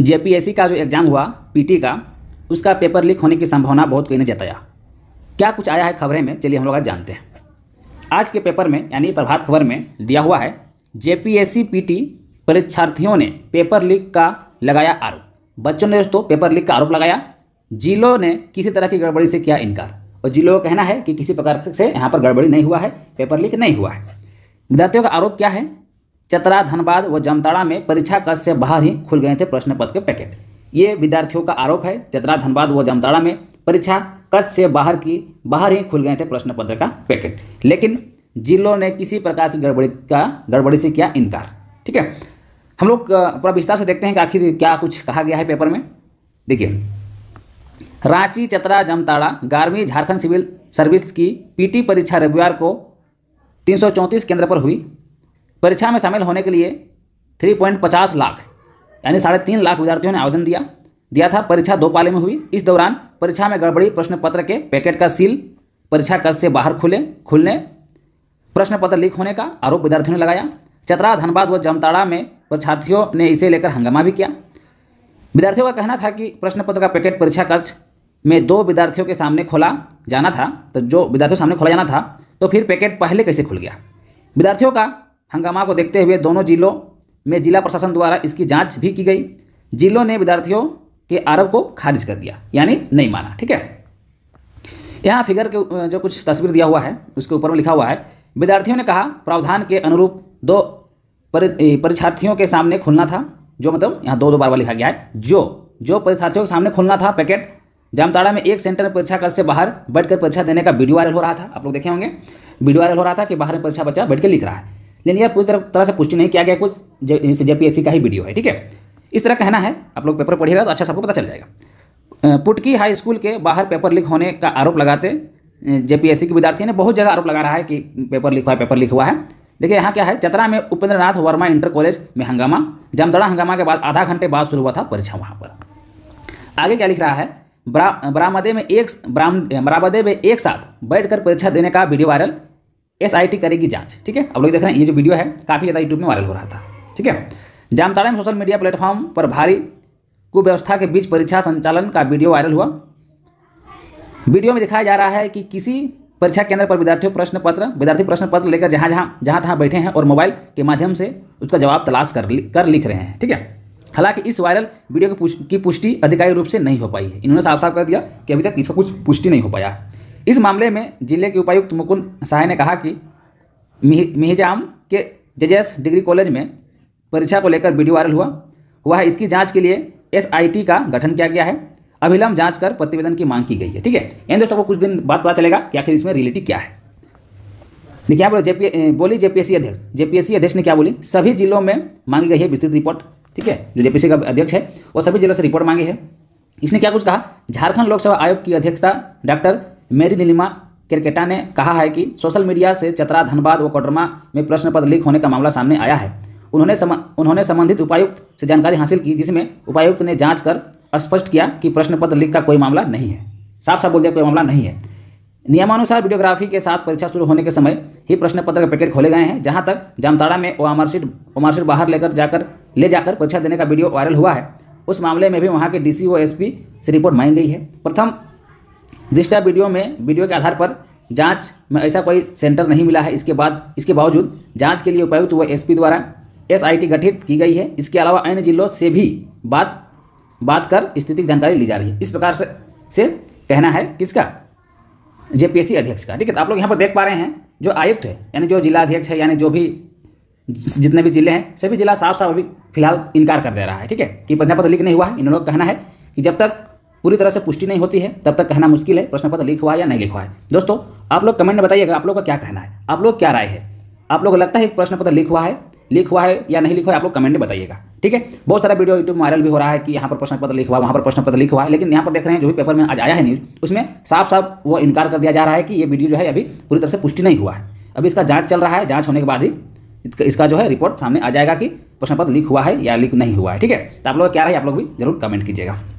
JPSC का जो exam हुआ पीटी का उसका पेपर लीक होने की संभावना बहुत कोई ने जताया क्या कुछ आया है खबरें में चलिए हम लोग आज जानते हैं आज के पेपर में यानी प्रभात खबर में दिया हुआ है जेपीएससी पीटी परीक्षार्थियों ने पेपर लीक का लगाया आरोप बच्चों ने दोस्तों पेपर लीक का आरोप लगाया जिलों ने किसी तरह की गड़बड़ी से किया इनकार और जिलों का कहना है कि किसी प्रकार से यहाँ पर गड़बड़ी नहीं हुआ है पेपर लीक नहीं हुआ है विद्यार्थियों का आरोप क्या है चतरा धनबाद व जमताड़ा में परीक्षा कक्ष से बाहर ही खुल गए थे प्रश्न पत्र के पैकेट ये विद्यार्थियों का आरोप है चतरा धनबाद व जमताड़ा में परीक्षा कक्ष से बाहर की बाहर ही खुल गए थे प्रश्न पत्र का पैकेट लेकिन जिलों ने किसी प्रकार की गड़बड़ी का गड़बड़ी से किया इनकार ठीक है हम लोग पूरा विस्तार से देखते हैं कि आखिर क्या कुछ कहा गया है पेपर में देखिए रांची चतरा जमताड़ा गारवी झारखंड सिविल सर्विस की पीटी परीक्षा रविवार को तीन केंद्र पर हुई परीक्षा में शामिल होने के लिए थ्री पॉइंट पचास लाख यानी साढ़े तीन लाख विद्यार्थियों ने आवेदन दिया दिया था परीक्षा दो पाले में हुई इस दौरान परीक्षा में गड़बड़ी प्रश्न पत्र के पैकेट का सील परीक्षा कक्ष से बाहर खुले खुलने प्रश्न पत्र लीक होने का आरोप विद्यार्थियों ने लगाया चतरा धनबाद व जमताड़ा में परीक्षार्थियों ने इसे लेकर हंगामा भी किया विद्यार्थियों का कहना था कि प्रश्न पत्र का पैकेट परीक्षा कक्ष में दो विद्यार्थियों के सामने खोला जाना था तो जो विद्यार्थियों सामने खोला जाना था तो फिर पैकेट पहले कैसे खुल गया विद्यार्थियों का हंगामा को देखते हुए दोनों जिलों में जिला प्रशासन द्वारा इसकी जांच भी की गई जिलों ने विद्यार्थियों के आरोप को खारिज कर दिया यानी नहीं माना ठीक है यहाँ फिगर के जो कुछ तस्वीर दिया हुआ है उसके ऊपर में लिखा हुआ है विद्यार्थियों ने कहा प्रावधान के अनुरूप दो परीक्षार्थियों के सामने खुलना था जो मतलब यहाँ दो दो बार बार लिखा गया है जो जो परीक्षार्थियों के सामने खुलना था पैकेट जामताड़ा में एक सेंटर में परीक्षा कल से बाहर बैठकर परीक्षा देने का वीडियो वायरल हो रहा था आप लोग देखे होंगे वीडियो वायरल हो रहा था कि बाहर में परीक्षा बच्चा बैठ के लिख रहा है लेकिन यह पूरी तरह से पुष्टि नहीं किया गया कुछ जेपीएससी का ही वीडियो है ठीक है इस तरह कहना है आप लोग पेपर पढ़िएगा तो अच्छा सबको पता चल जाएगा पुटकी हाई स्कूल के बाहर पेपर लीक होने का आरोप लगाते जेपीएससी के विद्यार्थी ने बहुत जगह आरोप लगा रहा है कि पेपर लिख हुआ है पेपर लिख हुआ है देखिए यहाँ क्या है चतरा में उपेंद्र नाथ वर्मा इंटर कॉलेज में हंगामा जमदड़ा हंगामा के बाद आधा घंटे बाद शुरू हुआ था परीक्षा वहाँ पर आगे क्या लिख रहा है बरामदे में एक बरामदे में एक साथ बैठकर परीक्षा देने का वीडियो वायरल एस करेगी जाँच ठीक है अब लोग देख रहे हैं ये जो वीडियो है काफ़ी ज़्यादा यूट्यूब में वायरल हो रहा था ठीक है जामताड़ा में सोशल मीडिया प्लेटफॉर्म पर भारी कुव्यवस्था के बीच परीक्षा संचालन का वीडियो वायरल हुआ वीडियो में दिखाया जा रहा है कि किसी परीक्षा केंद्र पर विद्यार्थियों प्रश्न पत्र विद्यार्थी प्रश्न पत्र लेकर जहाँ जहाँ जहाँ तहाँ बैठे हैं और मोबाइल के माध्यम से उसका जवाब तलाश कर कर लिख रहे हैं ठीक है हालांकि इस वायरल वीडियो की पुष्टि अधिकारी रूप से नहीं हो पाई है इन्होंने साफ साफ कर दिया कि अभी तक इसका कुछ पुष्टि नहीं हो पाया इस मामले में जिले के उपायुक्त मुकुंद सहाय ने कहा कि मिहिजाम के जजेस डिग्री कॉलेज में परीक्षा को लेकर वीडियो वायरल हुआ हुआ है इसकी जांच के लिए एसआईटी का गठन किया गया है अभिलंब जांच कर प्रतिवेदन की मांग की गई है ठीक है इन दोस्तों को कुछ दिन बाद पता चलेगा कि आखिर इसमें रिलेटिव क्या है देखिए यहाँ पर जेपी बोली जेपीएससी अध्यक्ष जेपीएससी अध्यक्ष ने क्या बोली सभी जिलों में मांगी गई है विस्तृत रिपोर्ट ठीक है जो जेपीसी का अध्यक्ष है वो सभी जिलों से रिपोर्ट मांगी है इसने क्या कुछ कहा झारखंड लोक सेवा आयोग की अध्यक्षता डॉक्टर मेरी नीलिमा क्रिकेटा ने कहा है कि सोशल मीडिया से चतरा धनबाद व कोडरमा में प्रश्न पत्र लीक होने का मामला सामने आया है उन्होंने सम, उन्होंने संबंधित उपायुक्त से जानकारी हासिल की जिसमें उपायुक्त ने जांच कर स्पष्ट किया कि प्रश्न पत्र लीक का कोई मामला नहीं है साफ साफ बोल दिया कोई मामला नहीं है नियमानुसार वीडियोग्राफी के साथ परीक्षा शुरू होने के समय ही प्रश्न पत्र के पैकेट खोले गए हैं जहां तक जामताड़ा में ओमारशीट ओमारशीट बाहर लेकर जाकर ले जाकर परीक्षा देने का वीडियो वायरल हुआ है उस मामले में भी वहाँ के डी व से रिपोर्ट मांगी गई है प्रथम दिशा वीडियो में वीडियो के आधार पर जांच में ऐसा कोई सेंटर नहीं मिला है इसके बाद इसके बावजूद जांच के लिए उपायुक्त व एसपी द्वारा एसआईटी गठित की गई है इसके अलावा अन्य जिलों से भी बात बात कर स्थिति की जानकारी ली जा रही है इस प्रकार से से कहना है किसका जे अध्यक्ष का ठीक है तो आप लोग यहाँ पर देख पा रहे हैं जो आयुक्त है यानी जो जिला अध्यक्ष है यानी जो भी जितने भी जिले हैं सभी जिला साफ साफ अभी फिलहाल इनकार कर दे रहा है ठीक है कि पत्र लीक नहीं हुआ है इन लोगों का कहना है कि जब तक पूरी तरह से पुष्टि नहीं होती है तब तक कहना मुश्किल है प्रश्न पत्र लीक हुआ या नहीं हुआ है दोस्तों आप लोग कमेंट में बताइएगा आप लोग का क्या कहना है आप लोग क्या राय है आप लोग लगता है प्रश्न पत्र लिख हुआ है लिख हुआ है या नहीं लिखा है आप लोग कमेंट में बताइएगा ठीक है बहुत सारा वीडियो यूट्यूब वायरल भी हो रहा है कि यहाँ पर प्रश्न पत्र लिख हुआ वहाँ पर प्रश्न पत्र लिख हुआ है लेकिन यहाँ पर देख रहे हैं जो भी पेपर में आज आया है न्यूज़ उसमें साफ साफ वो इनकार कर दिया जा रहा है कि ये वीडियो जो है अभी पूरी तरह से पुष्टि नहीं हुआ है अभी इसका जाँच चल रहा है जाँच होने के बाद ही इसका जो है रिपोर्ट सामने आ जाएगा कि प्रश्न पत्र लिख हुआ है या लिख नहीं हुआ है ठीक है तो आप लोग क्या रहा है आप लोग भी जरूर कमेंट कीजिएगा